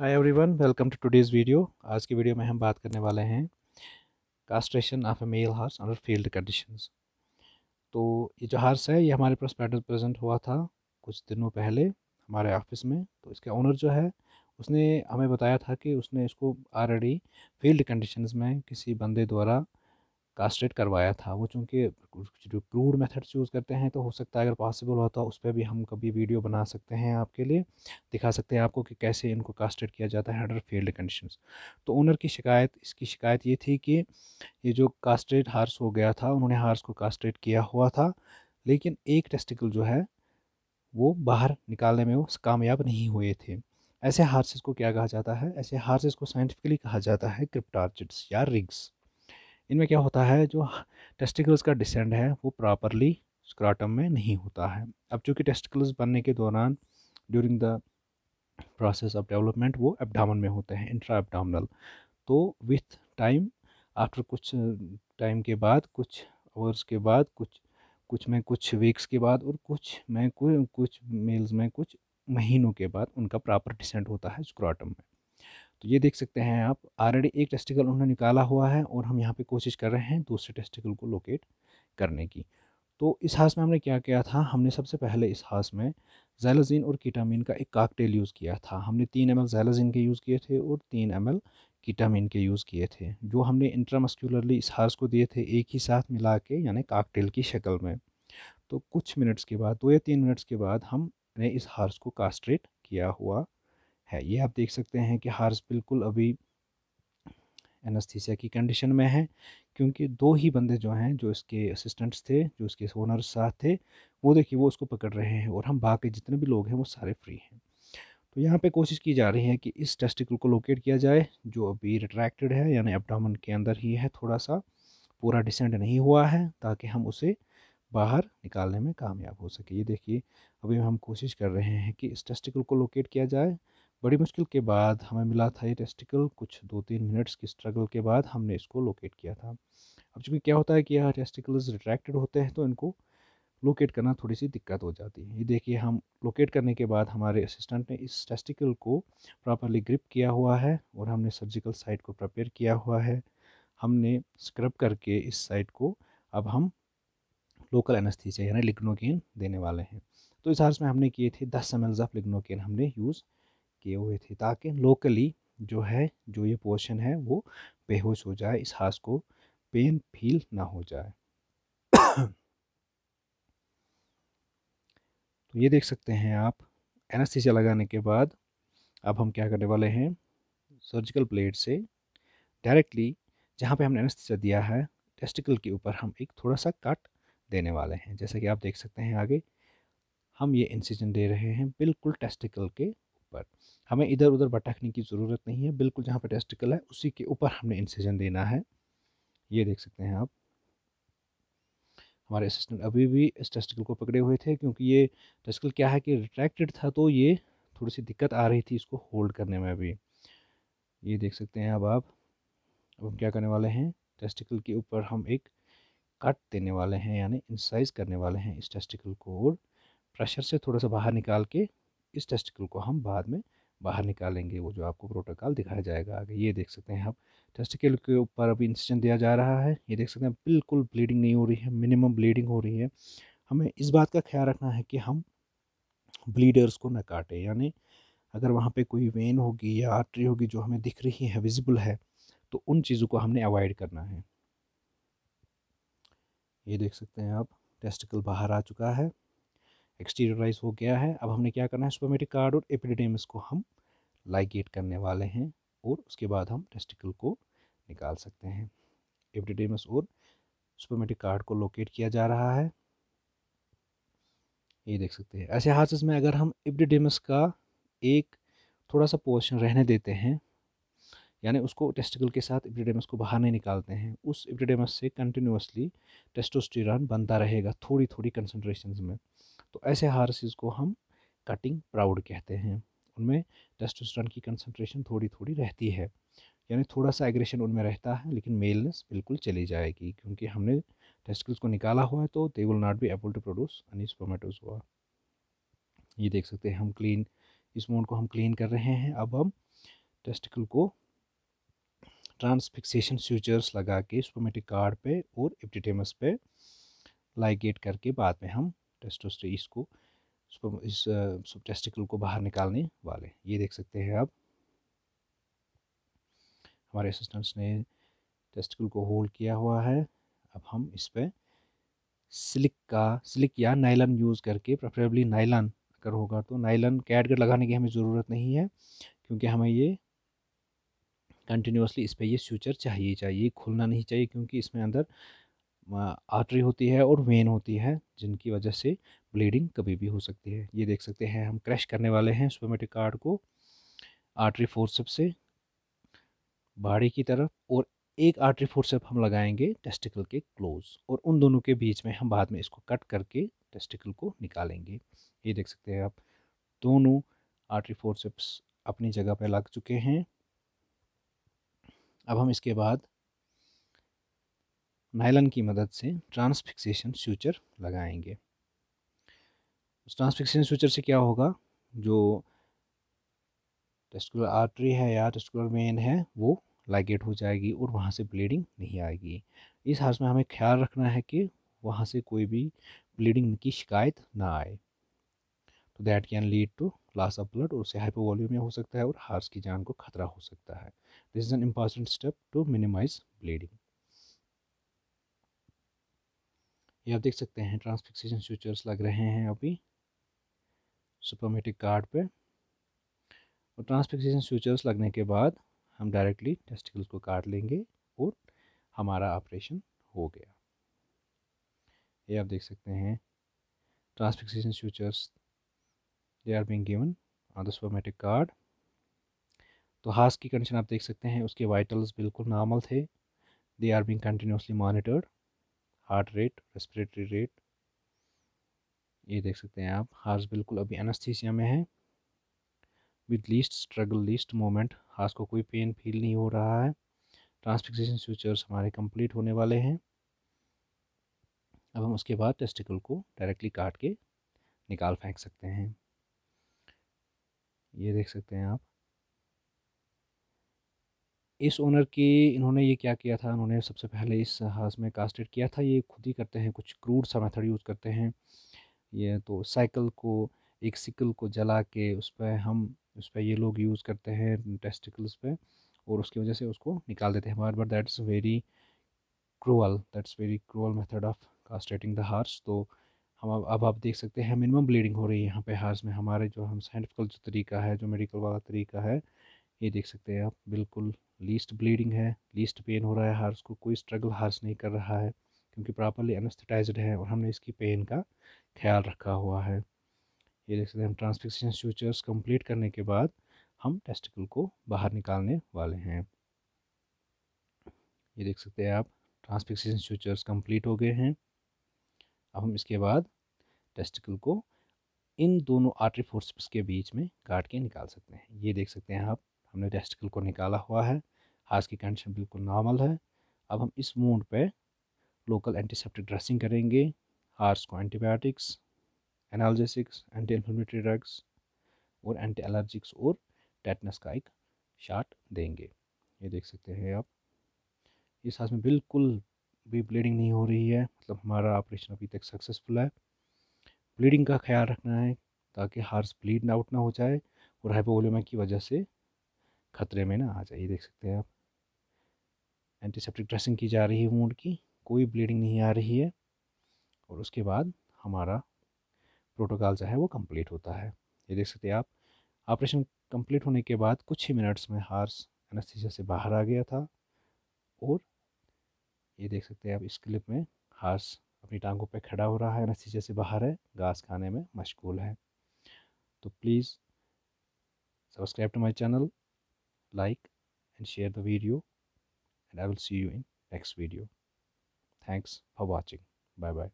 hi everyone welcome to today's video आज की video में हम बात करने वाले हैं castration of a male horse under field conditions तो ये जो हार्स है ये हमारे पास पैटर्न प्रेजेंट हुआ था कुछ दिनों पहले हमारे ऑफिस में तो इसके ओनर जो है उसने हमें बताया था कि उसने इसको ऑलरेडी फील्ड कंडीशंस में किसी बंदे द्वारा कास्ट्रेट करवाया था वो चूँकि जो क्रूड मेथड्स यूज़ करते हैं तो हो सकता है अगर पॉसिबल होता तो है उस पर भी हम कभी वीडियो बना सकते हैं आपके लिए दिखा सकते हैं आपको कि कैसे इनको कास्ट्रेट किया जाता है अंडर फील्ड कंडीशन तो ओनर की शिकायत इसकी शिकायत ये थी कि ये जो कास्ट्रेट हार्स हो गया था उन्होंने हार्स को कास्ट्रेट किया हुआ था लेकिन एक टेस्टिकल जो है वो बाहर निकालने में वो कामयाब नहीं हुए थे ऐसे हार्सेस को क्या कहा जाता है ऐसे हार्सेस को साइंटिफिकली कहा जाता है क्रिप्टार्जिट्स या रिग्स इनमें क्या होता है जो टेस्टिकल्स का डिसेंड है वो प्रॉपरली स्क्राटम में नहीं होता है अब चूँकि टेस्टिकल्स बनने के दौरान during the process of development वो एबडामन में होते हैं इंट्रा एबडामनल तो विथ टाइम आफ्टर कुछ टाइम के बाद कुछ आवर्स के बाद कुछ कुछ में कुछ वीक्स के बाद और कुछ में कुछ कुछ मेल्स में कुछ महीनों के बाद उनका प्रॉपर डिसेंट होता है स्क्रॉटम में तो ये देख सकते हैं आप ऑलरेडी एक टेस्टिकल उन्होंने निकाला हुआ है और हम यहाँ पे कोशिश कर रहे हैं दूसरे टेस्टिकल को लोकेट करने की तो इस हाथ में हमने क्या किया था हमने सबसे पहले इस हाथ में जैलोजिन और कीटामिन का एक काकटेल यूज़ किया था हमने तीन एम एल के यूज़ किए थे और तीन एम एल कीटामिन के यूज़ किए थे जो हमने इंट्रामस्क्यूलरली इस हार्स को दिए थे एक ही साथ मिला के यानी काकटेल की शक्ल में तो कुछ मिनट्स के बाद दो या तीन मिनट्स के बाद हमने इस हार्स को कास्ट्रेट किया हुआ है ये आप देख सकते हैं कि हार्स बिल्कुल अभी एनस्थीसिया की कंडीशन में है क्योंकि दो ही बंदे जो हैं जो इसके असिस्टेंट्स थे जो इसके ओनर साथ थे वो देखिए वो उसको पकड़ रहे हैं और हम बाकी जितने भी लोग हैं वो सारे फ्री हैं तो यहाँ पे कोशिश की जा रही है कि इस टेस्टिकल को लोकेट किया जाए जो अभी रिट्रैक्टेड है यानी अपडामन के अंदर ही है थोड़ा सा पूरा डिसेंड नहीं हुआ है ताकि हम उसे बाहर निकालने में कामयाब हो सके ये देखिए अभी हम कोशिश कर रहे हैं कि इस टेस्टिकल को लोकेट किया जाए बड़ी मुश्किल के बाद हमें मिला था ये टेस्टिकल कुछ दो तीन मिनट्स की स्ट्रगल के बाद हमने इसको लोकेट किया था अब चूँकि क्या होता है कि यह टेस्टिकल्स रिट्रैक्टेड होते हैं तो इनको लोकेट करना थोड़ी सी दिक्कत हो जाती है ये देखिए हम लोकेट करने के बाद हमारे असिस्टेंट ने इस टेस्टिकल को प्रॉपरली ग्रिप किया हुआ है और हमने सर्जिकल साइट को प्रपेयर किया हुआ है हमने स्क्रब करके इस साइट को अब हम लोकल एनस्थीसिया यानी लिग्नोकेन देने वाले हैं तो इस हार्स में हमने किए थे दस एम एल्स ऑफ लिग्नोकेन हमने यूज़ किए हुए थे ताकि लोकली जो है जो ये पोर्शन है वो बेहोश हो जाए इस हाथ को पेन फील ना हो जाए तो ये देख सकते हैं आप एनास्थीसिया लगाने के बाद अब हम क्या करने वाले हैं सर्जिकल ब्लेड से डायरेक्टली जहाँ पे हमने एनास्थीसिया दिया है टेस्टिकल के ऊपर हम एक थोड़ा सा कट देने वाले हैं जैसा कि आप देख सकते हैं आगे हम ये इंसिजन दे रहे हैं बिल्कुल टेस्टिकल के पर हमें इधर उधर भटकने की ज़रूरत नहीं है बिल्कुल जहाँ पर टेस्टिकल है उसी के ऊपर हमने इंसिजन देना है ये देख सकते हैं आप हमारे असिस्टेंट अभी भी इस टेस्टिकल को पकड़े हुए थे क्योंकि ये टेस्टिकल क्या है कि रिट्रैक्टेड था तो ये थोड़ी सी दिक्कत आ रही थी इसको होल्ड करने में अभी ये देख सकते हैं अब आप अब हम क्या करने वाले हैं टेस्टिकल के ऊपर हम एक कट देने वाले हैं यानी इंसाइज करने वाले हैं इस टेस्टिकल को और प्रेशर से थोड़ा सा बाहर निकाल के इस टेस्टिकल को हम बाद में बाहर निकालेंगे वो जो आपको प्रोटोकॉल दिखाया जाएगा आगे ये देख सकते हैं आप टेस्टिकल के ऊपर अभी इंसेशन दिया जा रहा है ये देख सकते हैं बिल्कुल ब्लीडिंग नहीं हो रही है मिनिमम ब्लीडिंग हो रही है हमें इस बात का ख्याल रखना है कि हम ब्लीडर्स को न काटें यानी अगर वहाँ पे कोई वेन होगी या आर्टरी होगी जो हमें दिख रही है विजिबल है तो उन चीज़ों को हमने अवॉइड करना है ये देख सकते हैं आप टेस्टिकल बाहर आ चुका है एक्सटीरियराइज हो गया है अब हमने क्या करना है सुपरमेटिक कार्ड और एपिडिडेमिस को हम लाइगेट करने वाले हैं और उसके बाद हम टेस्टिकल को निकाल सकते हैं एपिडिडेमिस और सुपरमेटिक कार्ड को लोकेट किया जा रहा है ये देख सकते हैं ऐसे हादसे में अगर हम एपिडिडेमस का एक थोड़ा सा पोर्शन रहने देते हैं यानी उसको टेस्टिकल के साथ इब्रिडेमस को बाहर नहीं निकालते हैं उस इब्रिडेमस से कंटिन्यूसली टेस्टोस्टेरॉन बनता रहेगा थोड़ी थोड़ी कंसनट्रेशन में तो ऐसे हार्सेस को हम कटिंग प्राउड कहते हैं उनमें टेस्टोस्टेरॉन की कंसनट्रेशन थोड़ी थोड़ी रहती है यानी थोड़ा सा एग्रेशन उनमें रहता है लेकिन मेलनेस बिल्कुल चली जाएगी क्योंकि हमने टेस्टिकल्स को निकाला हुआ है तो they will not be able to produce any spermatozoa हुआ ये देख सकते हैं हम क्लीन इस मोड को हम क्लीन कर रहे हैं अब हम टेस्टिकल को ट्रांसफिक्सेशन सूचर्स लगा के स्पोमेटिक कार्ड पे और एप्टीटेमस पे लाइगेट करके बाद में हम टेस्टोस्टे इसको इस टेस्टिकल को बाहर निकालने वाले ये देख सकते हैं आप हमारे असिस्टेंट्स ने टेस्टिकल को होल्ड किया हुआ है अब हम इस पर सिलिक का सिलिक या नाइलन यूज़ करके प्रेफरेबली नाइलन अगर होगा तो नाइलन कैडगट लगाने की हमें ज़रूरत नहीं है क्योंकि हमें ये कंटिन्यूसली इस पर ये सूचर चाहिए चाहिए खुलना नहीं चाहिए क्योंकि इसमें अंदर आर्टरी होती है और वेन होती है जिनकी वजह से ब्लीडिंग कभी भी हो सकती है ये देख सकते हैं हम क्रैश करने वाले हैं स्पोमेटिक कार्ड को आर्टरी फोर्सअप से बाड़ी की तरफ और एक आर्टरी फोर्सअप हम लगाएंगे टेस्टिकल के क्लोज और उन दोनों के बीच में हम बाद में इसको कट करके टेस्टिकल को निकालेंगे ये देख सकते हैं आप दोनों आर्टरी फोर्सअप्स अपनी जगह पर लग चुके हैं अब हम इसके बाद नायलन की मदद से ट्रांसफिक्सेशन सूचर लगाएंगे उस ट्रांसफिक्सेशन सूचर से क्या होगा जो टेस्कुलर आर्टरी है या टेस्कुलर वेन है वो लाइगेट हो जाएगी और वहाँ से ब्लीडिंग नहीं आएगी इस हाल में हमें ख्याल रखना है कि वहाँ से कोई भी ब्लीडिंग की शिकायत ना आए तो that can lead to loss of blood और उससे हाइपोवॉल्यूमिया हो सकता है और हार्स की जान को खतरा हो सकता है this is an important step to minimise bleeding ये आप देख सकते हैं ट्रांसफिक्सेशन फ्यूचर्स लग रहे हैं अभी सुपरमेटिक कार्ड पे और ट्रांसफिक्सेशन फ्यूचर्स लगने के बाद हम डायरेक्टली टेस्टिकल्स को काट लेंगे और हमारा ऑपरेशन हो गया ये आप देख सकते हैं transfixation sutures they are being given on the spermatic cord तो हार्स की कंडीशन आप देख सकते हैं उसके वाइटल्स बिल्कुल नॉर्मल थे they are being continuously monitored heart rate respiratory rate ये देख सकते हैं आप हार्स बिल्कुल अभी एनास्थीसिया में है with least struggle least movement horse को कोई पेन फील नहीं हो रहा है ट्रांसफिक्सेशन फ्यूचर्स हमारे कंप्लीट होने वाले हैं अब हम उसके बाद टेस्टिकल को डायरेक्टली काट के निकाल फेंक सकते हैं ये देख सकते हैं आप इस ओनर की इन्होंने ये क्या किया था इन्होंने सबसे पहले इस हाउस में कास्टेड किया था ये खुद ही करते हैं कुछ क्रूड सा मेथड यूज़ करते हैं ये तो साइकिल को एक सिकल को जला के उस पर हम उस पर ये लोग यूज़ करते हैं टेस्टिकल्स पे और उसकी वजह से उसको निकाल देते हैं बार बार that's very cruel that's very cruel method of castrating the horse तो हम अब आप देख सकते हैं मिनिमम ब्लीडिंग हो रही है यहाँ पे हार्स में हमारे जो हम साइंटिफिकल जो तरीका है जो मेडिकल वाला तरीका है ये देख सकते हैं आप बिल्कुल लीस्ट ब्लीडिंग है लीस्ट पेन हो रहा है हार्स को कोई स्ट्रगल हार्स नहीं कर रहा है क्योंकि प्रॉपरली एनस्थेटाइज्ड है और हमने इसकी पेन का ख्याल रखा हुआ है ये देख सकते हैं हम ट्रांसफिक्सेशन फ्यूचर्स कम्प्लीट करने के बाद हम टेस्टिकल को बाहर निकालने वाले हैं ये देख सकते हैं आप ट्रांसफिक्सेशन फ्यूचर्स कम्प्लीट हो गए हैं अब हम इसके बाद टेस्टिकल को इन दोनों आर्टरी फोर्सेप्स के बीच में काट के निकाल सकते हैं ये देख सकते हैं आप हमने टेस्टिकल को निकाला हुआ है हाथ की कंडीशन बिल्कुल नॉर्मल है अब हम इस मूड पे लोकल एंटीसेप्टिक ड्रेसिंग करेंगे हार्स को antibiotics analgesics anti inflammatory drugs और एंटी एलर्जिक्स और टेटनस का एक शार्ट देंगे ये देख सकते हैं आप इस हाथ में बिल्कुल भी ब्लीडिंग नहीं हो रही है मतलब हमारा ऑपरेशन अभी तक सक्सेसफुल है ब्लीडिंग का ख्याल रखना है ताकि हार्स ब्लीड आउट ना हो जाए और हाइपोवोलेमा की वजह से खतरे में ना आ जाए ये देख सकते हैं आप एंटीसेप्टिक ड्रेसिंग की जा रही है वूड की कोई ब्लीडिंग नहीं आ रही है और उसके बाद हमारा प्रोटोकॉल जो है वो कंप्लीट होता है ये देख सकते हैं आप ऑपरेशन कंप्लीट होने के बाद कुछ ही मिनट्स में हार्स एनेस्थीसिया से बाहर आ गया था और ये देख सकते हैं आप इस क्लिप में हार्स अपनी टांगों पर खड़ा हो रहा है नतीजे से बाहर है घास खाने में मशगूल है तो please subscribe to my channel like and share the video and I will see you in next video thanks for watching bye bye